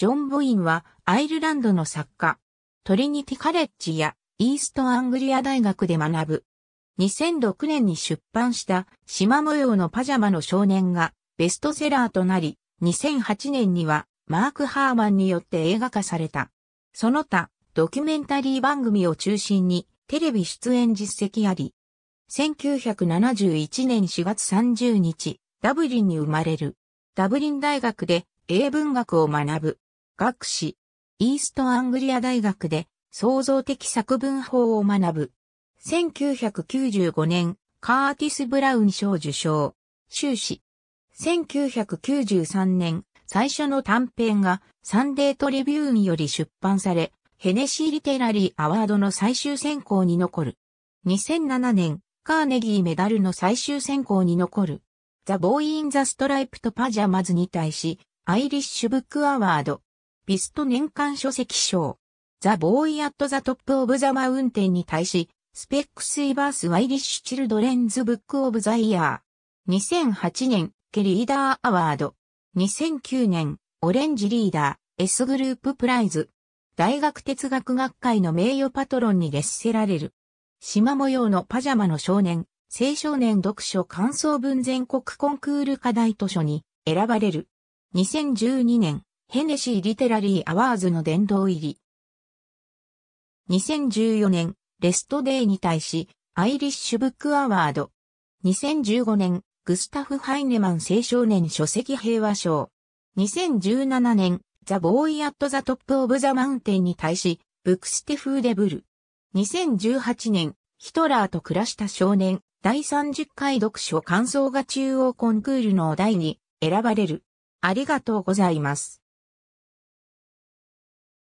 ジョン・ボインはアイルランドの作家、トリニティ・カレッジやイースト・アングリア大学で学ぶ。2006年に出版した島模様のパジャマの少年がベストセラーとなり、2008年にはマーク・ハーマンによって映画化された。その他、ドキュメンタリー番組を中心にテレビ出演実績あり、1971年4月30日、ダブリンに生まれる。ダブリン大学で英文学を学ぶ。学士、イーストアングリア大学で創造的作文法を学ぶ。1995年、カーティス・ブラウン賞受賞、修士。1993年、最初の短編がサンデートレビューにより出版され、ヘネシー・リテラリー・アワードの最終選考に残る。2007年、カーネギーメダルの最終選考に残る。ザ・ボーイ・イン・ザ・ストライプとパジャマズに対し、アイリッシュ・ブック・アワード、ビスト年間書籍賞。ザ・ボーイ・アット・ザ・トップ・オブ・ザ・マウンテンに対し、スペックス・イバース・ワイリッシュ・チルドレンズ・ブック・オブ・ザ・イヤー。2008年、ケリーダー・アワード。2009年、オレンジ・リーダー、S グループ・プライズ。大学哲学学会の名誉パトロンに列せられる。島模様のパジャマの少年、青少年読書感想文全国コンクール課題図書に選ばれる。2012年、ヘネシー・リテラリー・アワーズの殿堂入り。2014年、レストデイに対し、アイリッシュ・ブック・アワード。2015年、グスタフ・ハイネマン青少年書籍平和賞。2017年、ザ・ボーイ・アット・ザ・トップ・オブ・ザ・マウンテンに対し、ブクステフー・デブル。2018年、ヒトラーと暮らした少年、第30回読書感想が中央コンクールのお題に選ばれる。ありがとうございます。